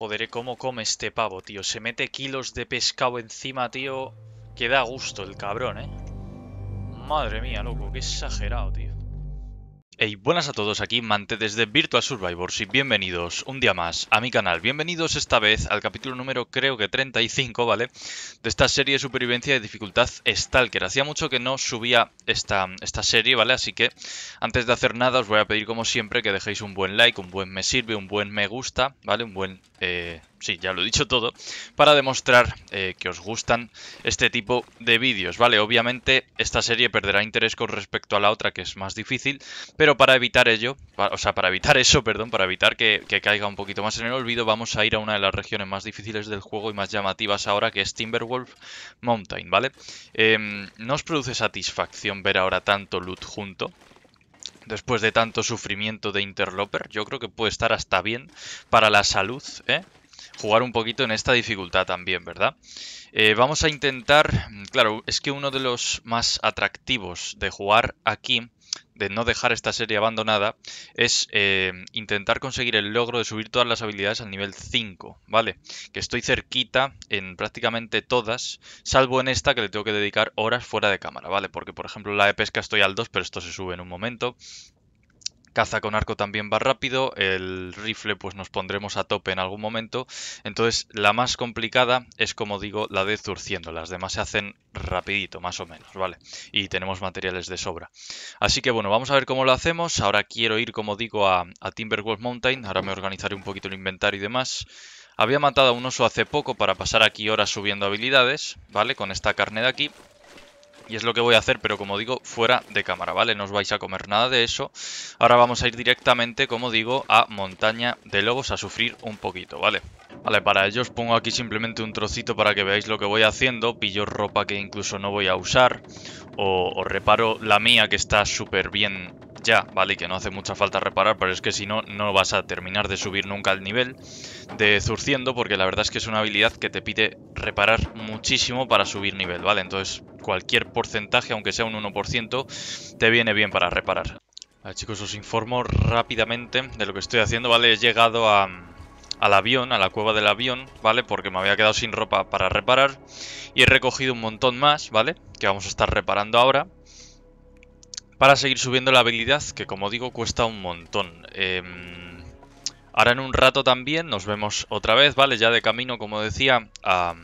Joder, ¿eh? cómo come este pavo, tío. Se mete kilos de pescado encima, tío. Que da gusto el cabrón, ¿eh? Madre mía, loco. Qué exagerado, tío. Hey, buenas a todos, aquí Mante desde Virtual Survivors y bienvenidos un día más a mi canal. Bienvenidos esta vez al capítulo número creo que 35, ¿vale? De esta serie de supervivencia de dificultad Stalker. Hacía mucho que no subía esta, esta serie, ¿vale? Así que antes de hacer nada os voy a pedir como siempre que dejéis un buen like, un buen me sirve, un buen me gusta, ¿vale? Un buen... Eh, sí, ya lo he dicho todo, para demostrar eh, que os gustan este tipo de vídeos, ¿vale? Obviamente esta serie perderá interés con respecto a la otra, que es más difícil, pero para evitar ello, o sea, para evitar eso, perdón, para evitar que, caiga un poquito más en el olvido, vamos a ir a una de las regiones más difíciles del juego y más llamativas ahora, que es Timberwolf Mountain, ¿vale? Em, no os produce satisfacción ver ahora tanto loot junto, después de tanto sufrimiento de Interloper. Yo creo que puede estar hasta bien para la salud, ¿eh? jugar un poquito en esta dificultad también, ¿verdad? Eh, vamos a intentar, mm, claro, es que uno de los más atractivos de jugar aquí, de no dejar esta serie abandonada, es eh, intentar conseguir el logro de subir todas las habilidades al nivel 5, ¿vale? Que estoy cerquita en prácticamente todas, salvo en esta que le tengo que dedicar horas fuera de cámara, ¿vale? Porque, por ejemplo, la de pesca estoy al 2, pero esto se sube en un momento caza con arco también va rápido, el rifle pues nos pondremos a tope en algún momento. Entonces la más complicada es como digo la de zurciendo, las demás se hacen rapidito más o menos, ¿vale? Y tenemos materiales de sobra. Así que bueno, vamos a ver cómo lo hacemos. Ahora quiero ir como digo a, a Timberwolf Mountain, ahora me organizaré un poquito el inventario y demás. Había matado a un oso hace poco para pasar aquí horas subiendo habilidades, ¿vale? Con esta carne de aquí. Y es lo que voy a hacer, pero como digo, fuera de cámara, ¿vale? No os vais a comer nada de eso. Ahora vamos a ir directamente, como digo, a Montaña de Lobos a sufrir un poquito, ¿vale? Vale, para ello os pongo aquí simplemente un trocito para que veáis lo que voy haciendo. Pillo ropa que incluso no voy a usar. O, reparo la mía que está súper bien ya, vale, que no hace mucha falta reparar, pero es que si no, no vas a terminar de subir nunca el nivel de Zurciendo, porque la verdad es que es una habilidad que te pide reparar muchísimo para subir nivel, ¿vale? Entonces cualquier porcentaje, aunque sea un 1%, te viene bien para reparar. Vale, chicos, os informo rápidamente de lo que estoy haciendo, ¿vale? He llegado a, al avión, a la cueva del avión, ¿vale? Porque me había quedado sin ropa para reparar y he recogido un montón más, ¿vale? Que vamos a estar reparando ahora para seguir subiendo la habilidad, que como digo cuesta un montón. Em, ahora en un rato también nos vemos otra vez, ¿vale? Ya de camino, como decía, a,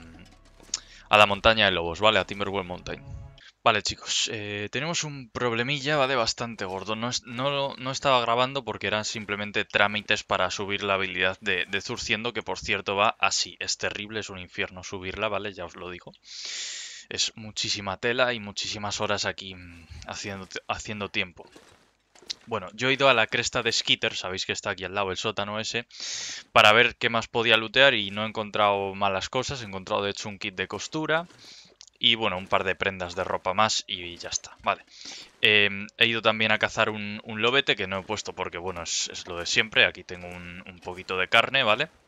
la montaña de lobos, ¿vale? A Timberwell Mountain. Vale chicos, eh, tenemos un problemilla, ¿vale? Bastante gordo. No, no, estaba grabando porque eran simplemente trámites para subir la habilidad de, de Zurciendo, que por cierto va así. Es terrible, es un infierno subirla, ¿vale? Ya os lo digo es muchísima tela y muchísimas horas aquí mm, haciendo, haciendo tiempo. Bueno, yo he ido a la cresta de Skitter, sabéis que está aquí al lado el sótano ese, para ver qué más podía lootear y no he encontrado malas cosas, he encontrado de hecho un kit de costura y bueno, un par de prendas de ropa más y ya está, vale. Em, he ido también a cazar un, lobete que no he puesto porque bueno, es, lo de siempre, aquí tengo un, poquito de carne, ¿vale? vale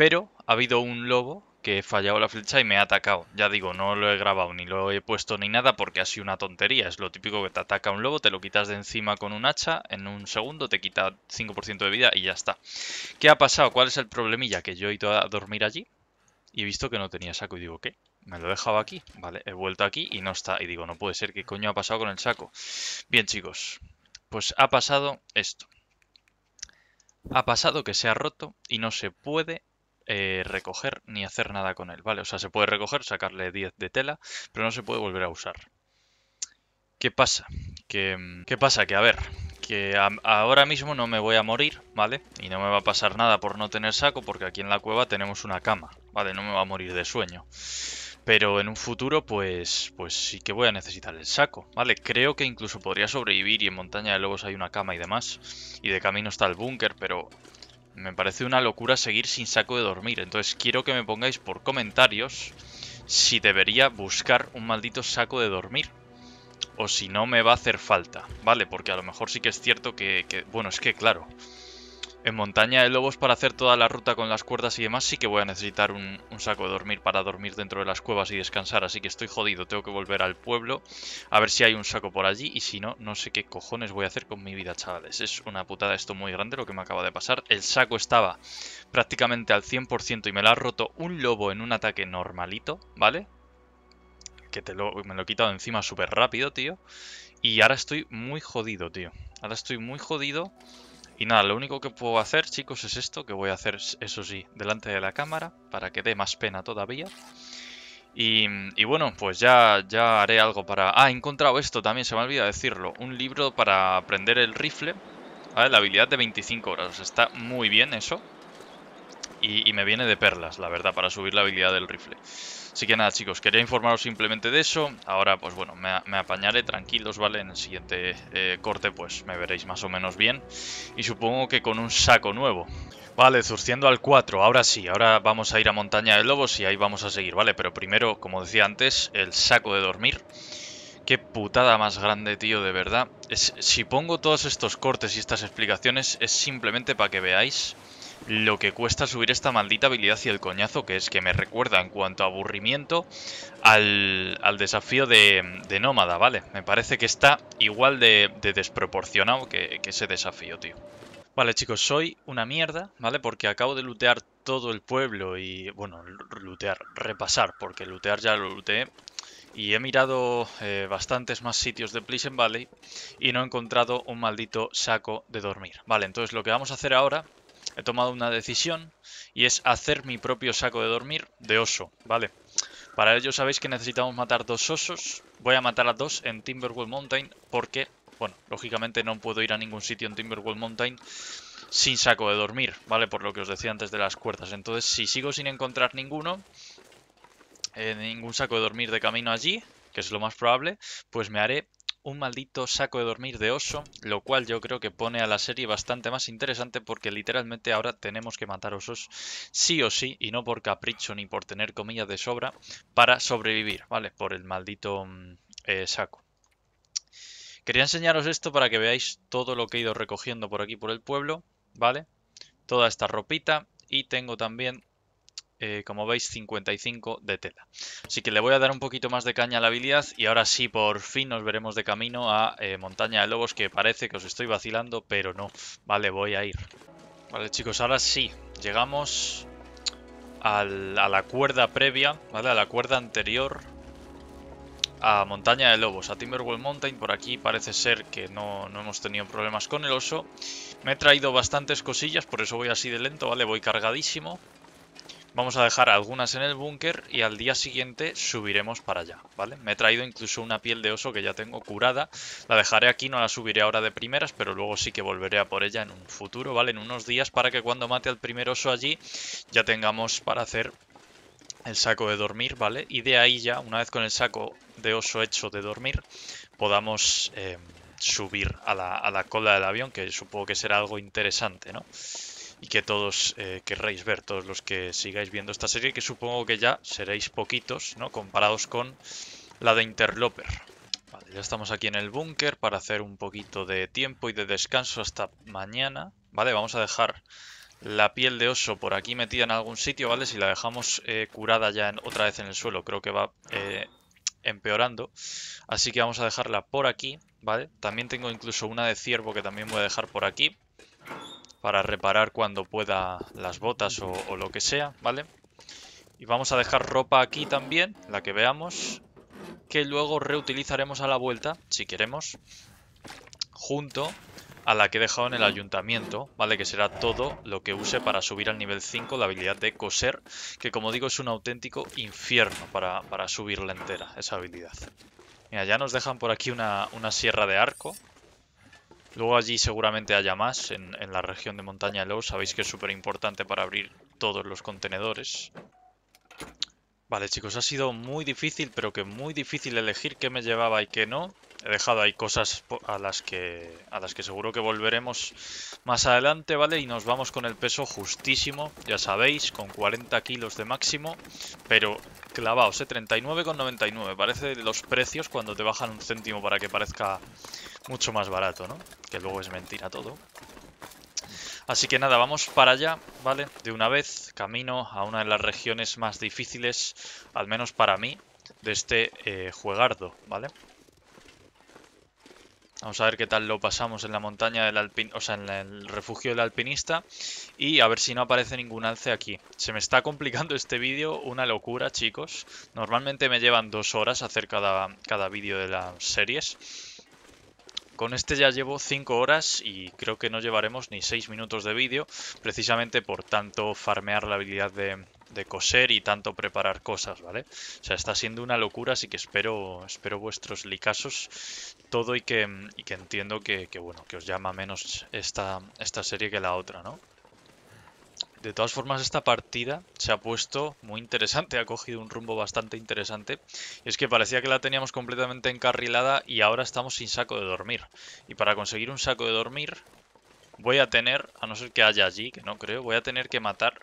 pero ha habido un lobo que he fallado la flecha y me ha atacado. Ya digo, no lo he grabado ni lo he puesto ni nada porque ha sido una tontería. Es lo típico que te ataca un lobo, te lo quitas de encima con un hacha, en un segundo te quita 5% de vida y ya está. ¿Qué ha pasado? ¿Cuál es el problemilla? Que yo he ido a dormir allí y he visto que no tenía saco y digo, ¿qué? Me lo dejaba aquí, vale, he vuelto aquí y no está. Y digo, no puede ser, ¿qué coño ha pasado con el saco? Bien chicos, pues ha pasado esto. Ha pasado que se ha roto y no se puede eh, recoger ni hacer nada con él, ¿vale? O sea, se puede recoger, sacarle 10 de tela, pero no se puede volver a usar. ¿Qué pasa? Que, mm, ¿Qué pasa? Que a ver, que ahora mismo no me voy a morir, ¿vale? Y no me va a pasar nada por no tener saco, porque aquí en la cueva tenemos una cama, ¿vale? No me va a morir de sueño. Pero en un futuro, pues, pues sí que voy a necesitar el saco, ¿vale? Creo que incluso podría sobrevivir y en Montaña de Lobos hay una cama y demás. Y de camino está el búnker, pero me parece una locura seguir sin saco de dormir. Entonces quiero que me pongáis por comentarios si debería buscar un maldito saco de dormir. O si no me va a hacer falta, ¿vale? Porque a lo mejor sí que es cierto que... Bueno, es que claro... En montaña de lobos para hacer toda la ruta con las cuerdas y demás sí que voy a necesitar un, saco de dormir para dormir dentro de las cuevas y descansar, así que estoy jodido, tengo que volver al pueblo a ver si hay un saco por allí y si no, no sé qué cojones voy a hacer con mi vida, chavales. Es una putada esto muy grande lo que me acaba de pasar. El saco estaba prácticamente al 100% y me lo ha roto un lobo en un ataque normalito, ¿vale? Que te lo, me lo he quitado encima súper rápido, tío. Y ahora estoy muy jodido, tío. Ahora estoy muy jodido... Y nada, lo único que puedo hacer, chicos, es esto, que voy a hacer, eso sí, delante de la cámara, para que dé más pena todavía. Y, bueno, pues ya, ya haré algo para... Ah, he encontrado esto también, se me olvida decirlo. Un libro para aprender el rifle. ¿vale? La habilidad de 25 horas. Está muy bien eso. y me viene de perlas, la verdad, para subir la habilidad del rifle. Así que nada chicos, quería informaros simplemente de eso. Ahora pues bueno, me, apañaré tranquilos, ¿vale? En el siguiente eh, corte pues me veréis más o menos bien. Y supongo que con un saco nuevo. Vale, zurciendo al 4, ahora sí, ahora vamos a ir a Montaña de Lobos y ahí vamos a seguir, ¿vale? Pero primero, como decía antes, el saco de dormir. Qué putada más grande, tío, de verdad. Es, si pongo todos estos cortes y estas explicaciones es simplemente para que veáis lo que cuesta subir esta maldita habilidad y el coñazo que es, que me recuerda en cuanto a aburrimiento al, al desafío de, de, nómada, ¿vale? Me parece que está igual de, desproporcionado que, ese desafío, tío. Vale, chicos, soy una mierda, ¿vale? Porque acabo de lootear todo el pueblo y, bueno, lootear, repasar, porque lootear ya lo looteé. Y he mirado eh, bastantes más sitios de Pleasant Valley y no he encontrado un maldito saco de dormir. Vale, entonces lo que vamos a hacer ahora he tomado una decisión y es hacer mi propio saco de dormir de oso, ¿vale? Para ello sabéis que necesitamos matar dos osos. Voy a matar a dos en Timberwolf Mountain porque, bueno, lógicamente no puedo ir a ningún sitio en Timberwolf Mountain sin saco de dormir, ¿vale? Por lo que os decía antes de las cuerdas. Entonces, si sigo sin encontrar ninguno, eh, ningún saco de dormir de camino allí, que es lo más probable, pues me haré un maldito saco de dormir de oso, lo cual yo creo que pone a la serie bastante más interesante porque literalmente ahora tenemos que matar osos sí o sí, y no por capricho ni por tener comillas de sobra, para sobrevivir, ¿vale? Por el maldito mm, eh, saco. Quería enseñaros esto para que veáis todo lo que he ido recogiendo por aquí por el pueblo, ¿vale? Toda esta ropita y tengo también eh, como veis, 55 de tela. Así que le voy a dar un poquito más de caña a la habilidad y ahora sí, por fin, nos veremos de camino a eh, Montaña de Lobos, que parece que os estoy vacilando, pero no. Vale, voy a ir. Vale, chicos, ahora sí, llegamos a la cuerda previa, ¿vale? A la cuerda anterior a Montaña de Lobos, a Timberwell Mountain. Por aquí parece ser que no, no, hemos tenido problemas con el oso. Me he traído bastantes cosillas, por eso voy así de lento, ¿vale? Voy cargadísimo. Vamos a dejar algunas en el búnker y al día siguiente subiremos para allá, ¿vale? Me he traído incluso una piel de oso que ya tengo curada. La dejaré aquí, no la subiré ahora de primeras, pero luego sí que volveré a por ella en un futuro, ¿vale? En unos días para que cuando mate al primer oso allí ya tengamos para hacer el saco de dormir, ¿vale? Y de ahí ya, una vez con el saco de oso hecho de dormir, podamos eh, subir a la, a la cola del avión, que supongo que será algo interesante, ¿no? y que todos eh, querréis ver, todos los que sigáis viendo esta serie, que supongo que ya seréis poquitos, ¿no? Comparados con la de Interloper. Vale, ya estamos aquí en el búnker para hacer un poquito de tiempo y de descanso hasta mañana. Vale, vamos a dejar la piel de oso por aquí metida en algún sitio, ¿vale? Si la dejamos eh, curada ya otra vez en el suelo, creo que va eh, empeorando. Así que vamos a dejarla por aquí, ¿vale? También tengo incluso una de ciervo que también voy a dejar por aquí para reparar cuando pueda las botas o, lo que sea, ¿vale? Y vamos a dejar ropa aquí también, la que veamos, que luego reutilizaremos a la vuelta, si queremos, junto a la que he dejado en el ayuntamiento, ¿vale? Que será todo lo que use para subir al nivel 5 la habilidad de coser, que como digo es un auténtico infierno para, subirla entera, esa habilidad. Mira, ya nos dejan por aquí una sierra de arco, Luego allí seguramente haya más, en, la región de Montaña Low. Sabéis que es súper importante para abrir todos los contenedores. Vale, chicos, ha sido muy difícil, pero que muy difícil elegir qué me llevaba y qué no. He dejado ahí cosas a las que a las que seguro que volveremos más adelante, ¿vale? Y nos vamos con el peso justísimo, ya sabéis, con 40 kilos de máximo. Pero clavaos, ¿eh? 39,99. Parece los precios cuando te bajan un céntimo para que parezca mucho más barato, ¿no? Que luego es mentira todo. Así que nada, vamos para allá, ¿vale? De una vez, camino a una de las regiones más difíciles, al menos para mí, de este eh, juegardo, ¿vale? Vamos a ver qué tal lo pasamos en la montaña del alpin... O sea, en el refugio del alpinista. Y a ver si no aparece ningún alce aquí. Se me está complicando este vídeo. Una locura, chicos. Normalmente me llevan dos horas hacer cada, cada vídeo de las series. Con este ya llevo 5 horas y creo que no llevaremos ni 6 minutos de vídeo, precisamente por tanto farmear la habilidad de, coser y tanto preparar cosas, ¿vale? O sea, está siendo una locura, así que espero, espero vuestros licasos todo y que, entiendo que, que, bueno, que os llama menos esta, esta serie que la otra, ¿no? De todas formas, esta partida se ha puesto muy interesante, ha cogido un rumbo bastante interesante. Es que parecía que la teníamos completamente encarrilada y ahora estamos sin saco de dormir. Y para conseguir un saco de dormir voy a tener, a no ser que haya allí, que no creo, voy a tener que matar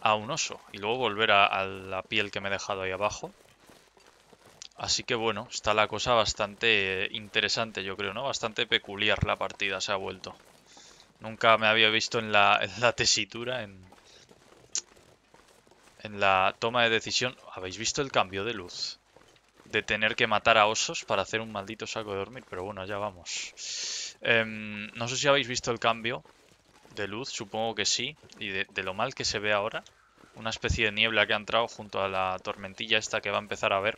a un oso. Y luego volver a, a la piel que me he dejado ahí abajo. Así que bueno, está la cosa bastante interesante, yo creo, ¿no? Bastante peculiar la partida se ha vuelto. Nunca me había visto en la, tesitura, en, en la toma de decisión. ¿Habéis visto el cambio de luz? De tener que matar a osos para hacer un maldito saco de dormir. Pero bueno, ya vamos. Em, no sé si habéis visto el cambio de luz, supongo que sí. Y de lo mal que se ve ahora una especie de niebla que ha entrado junto a la tormentilla esta que va a empezar a ver.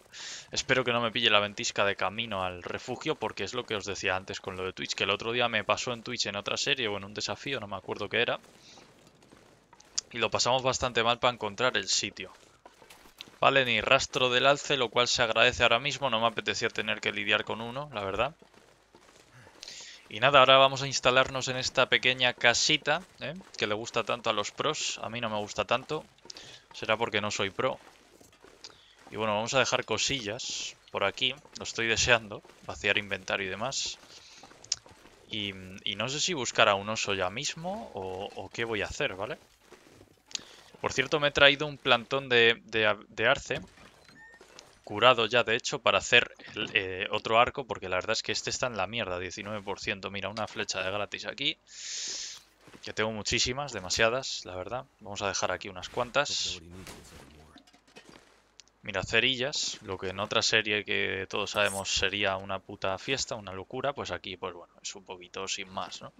Espero que no me pille la ventisca de camino al refugio porque es lo que os decía antes con lo de Twitch, que el otro día me pasó en Twitch en otra serie o en un desafío, no me acuerdo qué era. Y lo pasamos bastante mal para encontrar el sitio. Vale, ni rastro del alce, lo cual se agradece ahora mismo, no me apetecía tener que lidiar con uno, la verdad. Y nada, ahora vamos a instalarnos en esta pequeña casita, ¿eh? que le gusta tanto a los pros, a mí no me gusta tanto. Será porque no soy pro. Y bueno, vamos a dejar cosillas por aquí. Lo estoy deseando. Vaciar inventario y demás. Y, no sé si buscar a un oso ya mismo o, qué voy a hacer, ¿vale? Por cierto, me he traído un plantón de, de, arce. Curado ya, de hecho, para hacer el, eh, otro arco. Porque la verdad es que este está en la mierda. 19%. Mira, una flecha de gratis aquí. Que tengo muchísimas, demasiadas, la verdad. Vamos a dejar aquí unas cuantas. Mira, cerillas, lo que en otra serie que todos sabemos sería una puta fiesta, una locura, pues aquí, pues bueno, es un poquito sin más, ¿no?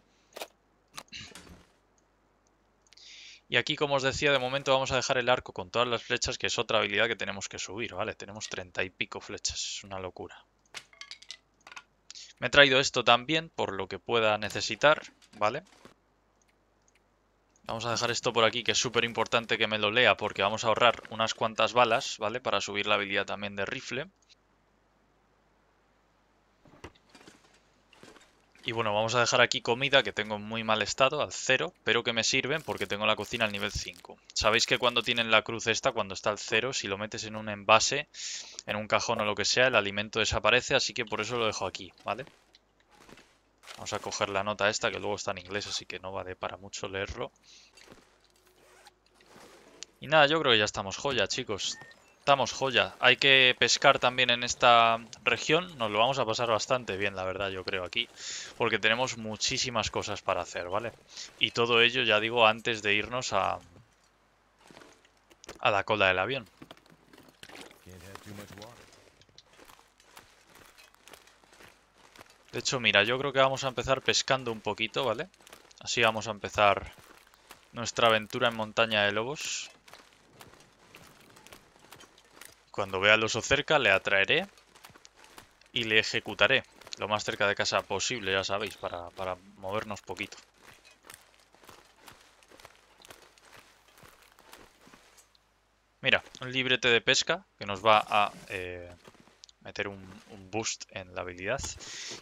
Y aquí, como os decía, de momento vamos a dejar el arco con todas las flechas, que es otra habilidad que tenemos que subir, ¿vale? Tenemos treinta y pico flechas, es una locura. Me he traído esto también, por lo que pueda necesitar, ¿vale? vale Vamos a dejar esto por aquí, que es súper importante que me lo lea, porque vamos a ahorrar unas cuantas balas, ¿vale? Para subir la habilidad también de rifle. Y bueno, vamos a dejar aquí comida que tengo en muy mal estado, al cero, pero que me sirven porque tengo la cocina al nivel 5. Sabéis que cuando tienen la cruz esta, cuando está al cero, si lo metes en un envase, en un cajón o lo que sea, el alimento desaparece, así que por eso lo dejo aquí, ¿vale? vale Vamos a coger la nota esta, que luego está en inglés, así que no vale para mucho leerlo. Y nada, yo creo que ya estamos joya, chicos. Estamos joya. Hay que pescar también en esta región. Nos lo vamos a pasar bastante bien, la verdad, yo creo, aquí. Porque tenemos muchísimas cosas para hacer, ¿vale? Y todo ello, ya digo, antes de irnos a... A la cola del avión. De hecho, mira, yo creo que vamos a empezar pescando un poquito, ¿vale? Así vamos a empezar nuestra aventura en Montaña de Lobos. Cuando vea al oso cerca, le atraeré y le ejecutaré. Lo más cerca de casa posible, ya sabéis, para, movernos poquito. Mira, un librete de pesca que nos va a eh, meter un, boost en la habilidad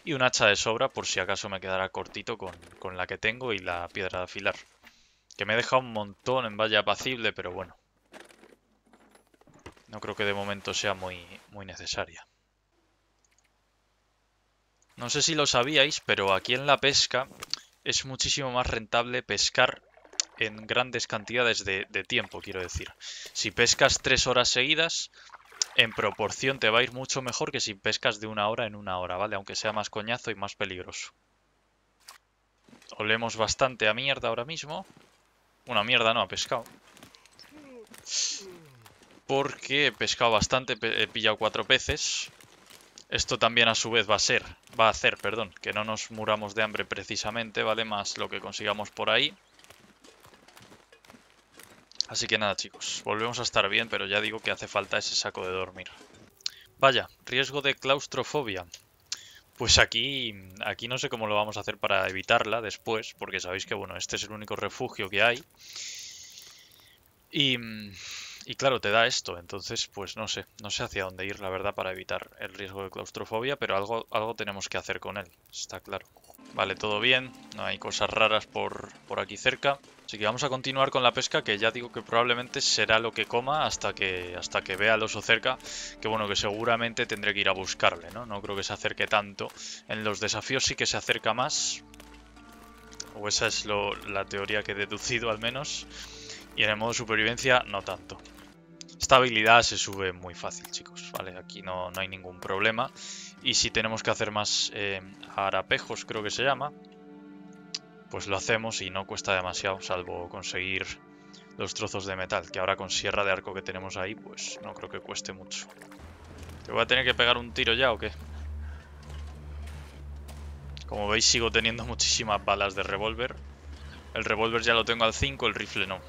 y un hacha de sobra por si acaso me quedara cortito con, la que tengo y la piedra de afilar. Que me deja un montón en valla apacible, pero bueno. No creo que de momento sea muy, muy necesaria. No sé si lo sabíais, pero aquí en la pesca es muchísimo más rentable pescar en grandes cantidades de, de tiempo, quiero decir. Si pescas tres horas seguidas, en proporción te va a ir mucho mejor que si pescas de una hora en una hora, ¿vale? Aunque sea más coñazo y más peligroso. Olemos bastante a mierda ahora mismo. Una mierda no, ha pescado. Porque he pescado bastante, he pillado cuatro peces. Esto también a su vez va a ser, va a hacer, perdón, que no nos muramos de hambre precisamente, ¿vale? Más lo que consigamos por ahí. Así que nada chicos, volvemos a estar bien, pero ya digo que hace falta ese saco de dormir. Vaya, riesgo de claustrofobia. Pues aquí, aquí no sé cómo lo vamos a hacer para evitarla después, porque sabéis que bueno, este es el único refugio que hay. Y, y claro, te da esto, entonces pues no sé, no sé hacia dónde ir la verdad para evitar el riesgo de claustrofobia, pero algo, algo tenemos que hacer con él, está claro. Vale, todo bien. No hay cosas raras por, aquí cerca. Así que vamos a continuar con la pesca, que ya digo que probablemente será lo que coma hasta que, hasta que vea al oso cerca. Que bueno, que seguramente tendré que ir a buscarle, ¿no? No creo que se acerque tanto. En los desafíos sí que se acerca más. O esa es la teoría que he deducido al menos. Y en el modo supervivencia no tanto. Esta habilidad se sube muy fácil, chicos, ¿vale? Aquí no, no hay ningún problema. Y si tenemos que hacer más eh, arapejos, creo que se llama, pues lo hacemos y no cuesta demasiado, salvo conseguir los trozos de metal, que ahora con sierra de arco que tenemos ahí, pues no creo que cueste mucho. ¿Te voy a tener que pegar un tiro ya o qué? Como veis sigo teniendo muchísimas balas de revólver. El revólver ya lo tengo al 5, el rifle no.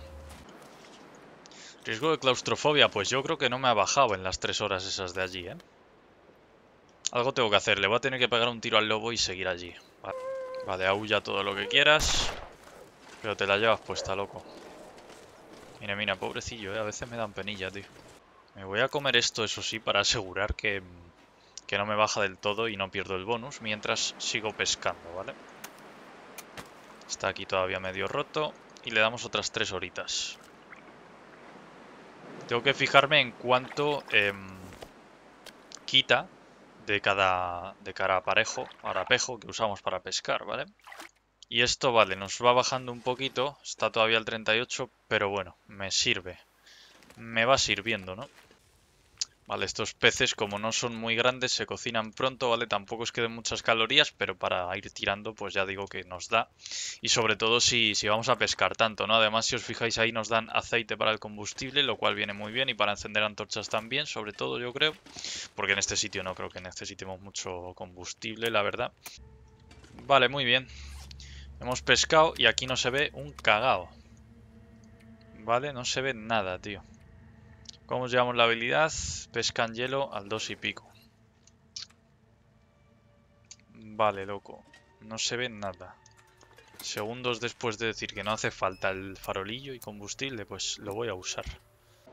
Riesgo de claustrofobia, pues yo creo que no me ha bajado en las 3 horas esas de allí, ¿eh? Algo tengo que hacer. Le voy a tener que pegar un tiro al lobo y seguir allí. Vale, aulla aúlla todo lo que quieras. Pero te la llevas puesta, loco. Mira, mira, pobrecillo, eh, A veces me dan penilla, tío. Me voy a comer esto, eso sí, para asegurar que, que no me baja del todo y no pierdo el bonus. Mientras sigo pescando, ¿vale? Está aquí todavía medio roto. Y le damos otras tres horitas. Tengo que fijarme en cuánto... Em, quita de cada, de cada aparejo, arapejo que usamos para pescar, ¿vale? Y esto, vale, nos va bajando un poquito, está todavía el 38, pero bueno, me sirve. Me va sirviendo, ¿no? Vale, estos peces como no son muy grandes se cocinan pronto, ¿vale? Tampoco es que den muchas calorías, pero para ir tirando pues ya digo que nos da. Y sobre todo si, si vamos a pescar tanto, ¿no? Además si os fijáis ahí nos dan aceite para el combustible, lo cual viene muy bien. Y para encender antorchas también, sobre todo yo creo. Porque en este sitio no creo que necesitemos mucho combustible, la verdad. Vale, muy bien. Hemos pescado y aquí no se ve un cagao. Vale, no se ve nada, tío. ¿Cómo llevamos la habilidad? pescan hielo al 2 y pico. Vale, loco. No se ve nada. Segundos después de decir que no hace falta el farolillo y combustible, pues lo voy a usar.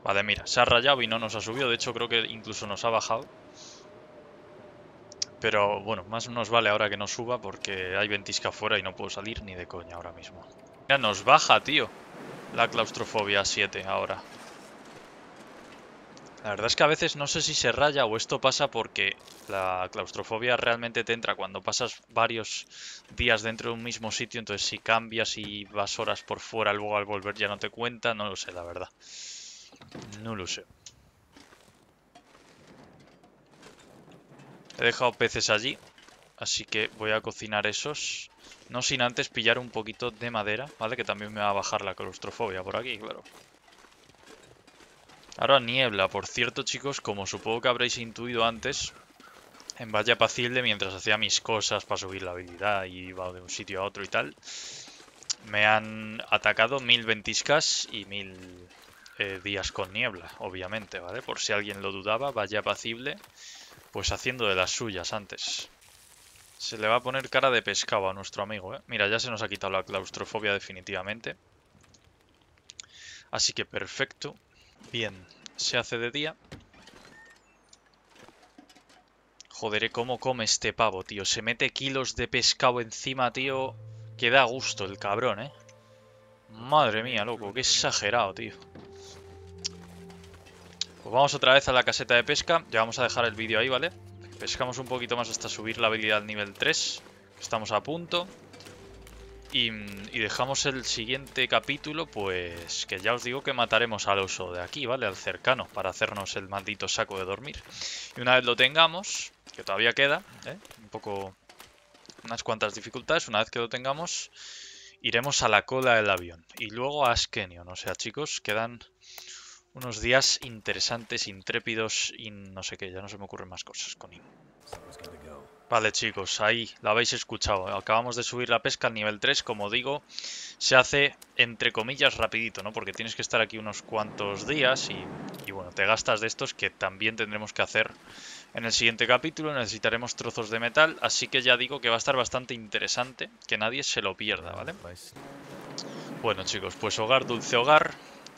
Vale, mira, se ha rayado y no nos ha subido. De hecho, creo que incluso nos ha bajado. Pero bueno, más nos vale ahora que no suba porque hay ventisca afuera y no puedo salir ni de coña ahora mismo. Mira, nos baja, tío. La claustrofobia 7 ahora. La verdad es que a veces no sé si se raya o esto pasa porque la claustrofobia realmente te entra cuando pasas varios días dentro de un mismo sitio, entonces si cambias y vas horas por fuera, luego al volver ya no te cuenta, no lo sé, la verdad. No lo sé. He dejado peces allí, así que voy a cocinar esos. No sin antes pillar un poquito de madera, ¿vale? Que también me va a bajar la claustrofobia por aquí, claro. Ahora niebla. Por cierto, chicos, como supongo que habréis intuido antes, en Valle Apacible, mientras hacía mis cosas para subir la habilidad y iba de un sitio a otro y tal, me han atacado mil ventiscas y mil eh, días con niebla, obviamente, ¿vale? Por si alguien lo dudaba, Valle Apacible, pues haciendo de las suyas antes. Se le va a poner cara de pescado a nuestro amigo, ¿eh? Mira, ya se nos ha quitado la claustrofobia definitivamente. Así que perfecto. Bien, se hace de día. Joderé eh, cómo come este pavo, tío. Se mete kilos de pescado encima, tío. Que da gusto el cabrón, ¿eh? Madre mía, loco. Qué exagerado, tío. Pues vamos otra vez a la caseta de pesca. Ya vamos a dejar el vídeo ahí, ¿vale? Pescamos un poquito más hasta subir la habilidad al nivel 3. Estamos a punto. Y, dejamos el siguiente capítulo, pues que ya os digo que mataremos al oso de aquí, ¿vale? Al cercano, para hacernos el maldito saco de dormir. Y una vez lo tengamos, que todavía queda, ¿eh? Un poco... unas cuantas dificultades, una vez que lo tengamos, iremos a la cola del avión. Y luego a Askenion, o sea, chicos, quedan unos días interesantes, intrépidos y no sé qué, ya no se me ocurren más cosas con él. Vale chicos, ahí la habéis escuchado. Acabamos de subir la pesca al nivel 3, como digo, se hace entre comillas rapidito, ¿no? Porque tienes que estar aquí unos cuantos días y, bueno, te gastas de estos que también tendremos que hacer en el siguiente capítulo. Necesitaremos trozos de metal, así que ya digo que va a estar bastante interesante, que nadie se lo pierda, ¿vale? Bueno chicos, pues hogar, dulce hogar,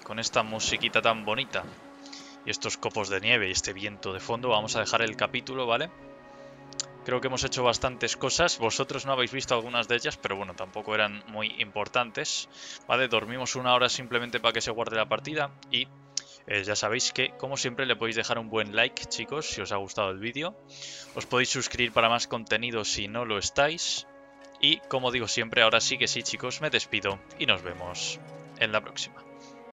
con esta musiquita tan bonita y estos copos de nieve y este viento de fondo, vamos a dejar el capítulo, ¿vale? vale Creo que hemos hecho bastantes cosas. Vosotros no habéis visto algunas de ellas, pero bueno, tampoco eran muy importantes. Vale, dormimos una hora simplemente para que se guarde la partida. Y eh, ya sabéis que, como siempre, le podéis dejar un buen like, chicos, si os ha gustado el vídeo. Os podéis suscribir para más contenido si no lo estáis. Y, como digo siempre, ahora sí que sí, chicos, me despido y nos vemos en la próxima.